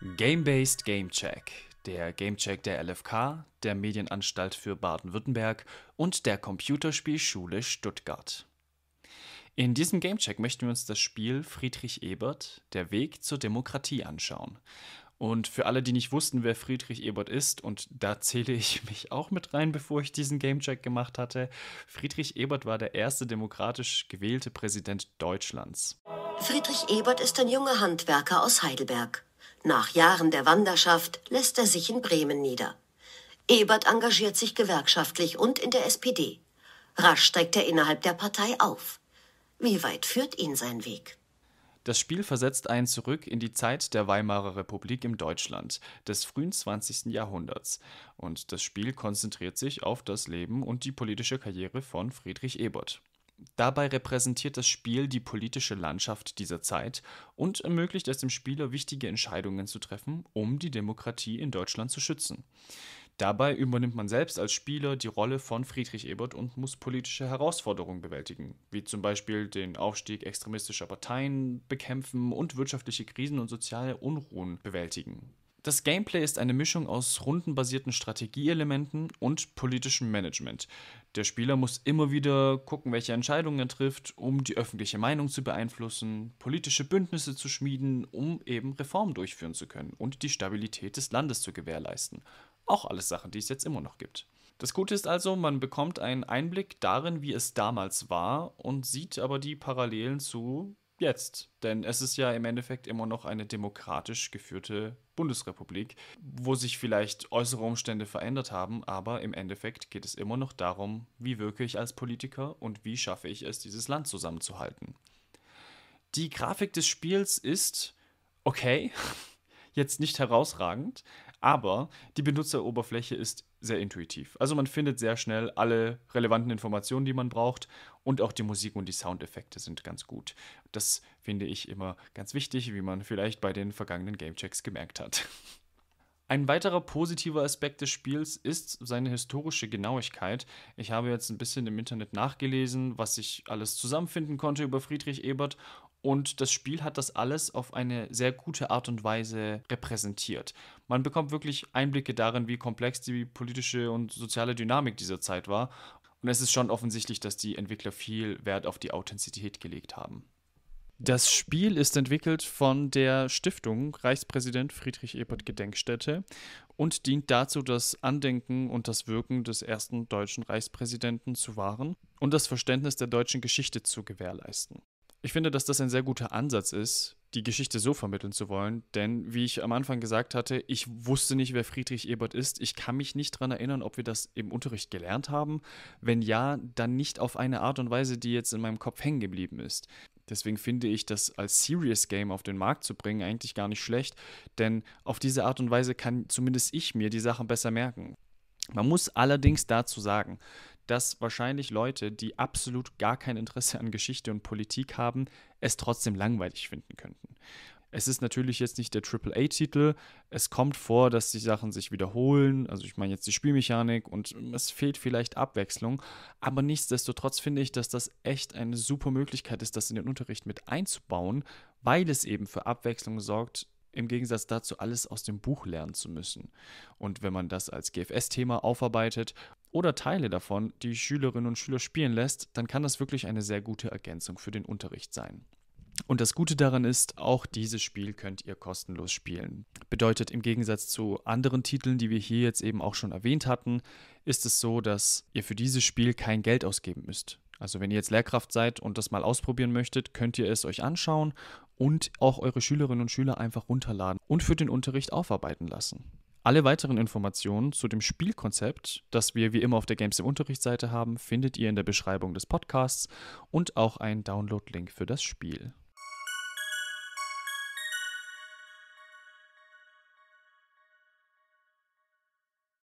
Game-Based Game Check, der Game Check der LFK, der Medienanstalt für Baden-Württemberg und der Computerspielschule Stuttgart. In diesem Game Check möchten wir uns das Spiel Friedrich Ebert, Der Weg zur Demokratie anschauen. Und für alle, die nicht wussten, wer Friedrich Ebert ist, und da zähle ich mich auch mit rein, bevor ich diesen Gamecheck gemacht hatte, Friedrich Ebert war der erste demokratisch gewählte Präsident Deutschlands. Friedrich Ebert ist ein junger Handwerker aus Heidelberg. Nach Jahren der Wanderschaft lässt er sich in Bremen nieder. Ebert engagiert sich gewerkschaftlich und in der SPD. Rasch steigt er innerhalb der Partei auf. Wie weit führt ihn sein Weg? Das Spiel versetzt einen zurück in die Zeit der Weimarer Republik im Deutschland des frühen 20. Jahrhunderts und das Spiel konzentriert sich auf das Leben und die politische Karriere von Friedrich Ebert. Dabei repräsentiert das Spiel die politische Landschaft dieser Zeit und ermöglicht es dem Spieler, wichtige Entscheidungen zu treffen, um die Demokratie in Deutschland zu schützen. Dabei übernimmt man selbst als Spieler die Rolle von Friedrich Ebert und muss politische Herausforderungen bewältigen, wie zum Beispiel den Aufstieg extremistischer Parteien bekämpfen und wirtschaftliche Krisen und soziale Unruhen bewältigen. Das Gameplay ist eine Mischung aus rundenbasierten Strategieelementen und politischem Management. Der Spieler muss immer wieder gucken, welche Entscheidungen er trifft, um die öffentliche Meinung zu beeinflussen, politische Bündnisse zu schmieden, um eben Reformen durchführen zu können und die Stabilität des Landes zu gewährleisten. Auch alles Sachen, die es jetzt immer noch gibt. Das Gute ist also, man bekommt einen Einblick darin, wie es damals war und sieht aber die Parallelen zu jetzt. Denn es ist ja im Endeffekt immer noch eine demokratisch geführte Bundesrepublik, wo sich vielleicht äußere Umstände verändert haben, aber im Endeffekt geht es immer noch darum, wie wirke ich als Politiker und wie schaffe ich es, dieses Land zusammenzuhalten. Die Grafik des Spiels ist okay, jetzt nicht herausragend, aber die Benutzeroberfläche ist sehr intuitiv. Also man findet sehr schnell alle relevanten Informationen, die man braucht und auch die Musik und die Soundeffekte sind ganz gut. Das finde ich immer ganz wichtig, wie man vielleicht bei den vergangenen Gamechecks gemerkt hat. Ein weiterer positiver Aspekt des Spiels ist seine historische Genauigkeit. Ich habe jetzt ein bisschen im Internet nachgelesen, was ich alles zusammenfinden konnte über Friedrich Ebert und das Spiel hat das alles auf eine sehr gute Art und Weise repräsentiert. Man bekommt wirklich Einblicke darin, wie komplex die politische und soziale Dynamik dieser Zeit war. Und es ist schon offensichtlich, dass die Entwickler viel Wert auf die Authentizität gelegt haben. Das Spiel ist entwickelt von der Stiftung Reichspräsident Friedrich Ebert Gedenkstätte und dient dazu, das Andenken und das Wirken des ersten deutschen Reichspräsidenten zu wahren und das Verständnis der deutschen Geschichte zu gewährleisten. Ich finde, dass das ein sehr guter Ansatz ist, die Geschichte so vermitteln zu wollen, denn wie ich am Anfang gesagt hatte, ich wusste nicht, wer Friedrich Ebert ist. Ich kann mich nicht daran erinnern, ob wir das im Unterricht gelernt haben. Wenn ja, dann nicht auf eine Art und Weise, die jetzt in meinem Kopf hängen geblieben ist. Deswegen finde ich das als Serious Game auf den Markt zu bringen eigentlich gar nicht schlecht, denn auf diese Art und Weise kann zumindest ich mir die Sachen besser merken. Man muss allerdings dazu sagen, dass wahrscheinlich Leute, die absolut gar kein Interesse an Geschichte und Politik haben, es trotzdem langweilig finden könnten. Es ist natürlich jetzt nicht der AAA-Titel. Es kommt vor, dass die Sachen sich wiederholen. Also ich meine jetzt die Spielmechanik und es fehlt vielleicht Abwechslung. Aber nichtsdestotrotz finde ich, dass das echt eine super Möglichkeit ist, das in den Unterricht mit einzubauen, weil es eben für Abwechslung sorgt, im Gegensatz dazu alles aus dem Buch lernen zu müssen. Und wenn man das als GFS-Thema aufarbeitet oder Teile davon die Schülerinnen und Schüler spielen lässt, dann kann das wirklich eine sehr gute Ergänzung für den Unterricht sein. Und das Gute daran ist, auch dieses Spiel könnt ihr kostenlos spielen. Bedeutet im Gegensatz zu anderen Titeln, die wir hier jetzt eben auch schon erwähnt hatten, ist es so, dass ihr für dieses Spiel kein Geld ausgeben müsst. Also wenn ihr jetzt Lehrkraft seid und das mal ausprobieren möchtet, könnt ihr es euch anschauen und auch eure Schülerinnen und Schüler einfach runterladen und für den Unterricht aufarbeiten lassen. Alle weiteren Informationen zu dem Spielkonzept, das wir wie immer auf der Games im Unterrichtsseite haben, findet ihr in der Beschreibung des Podcasts und auch einen Download-Link für das Spiel.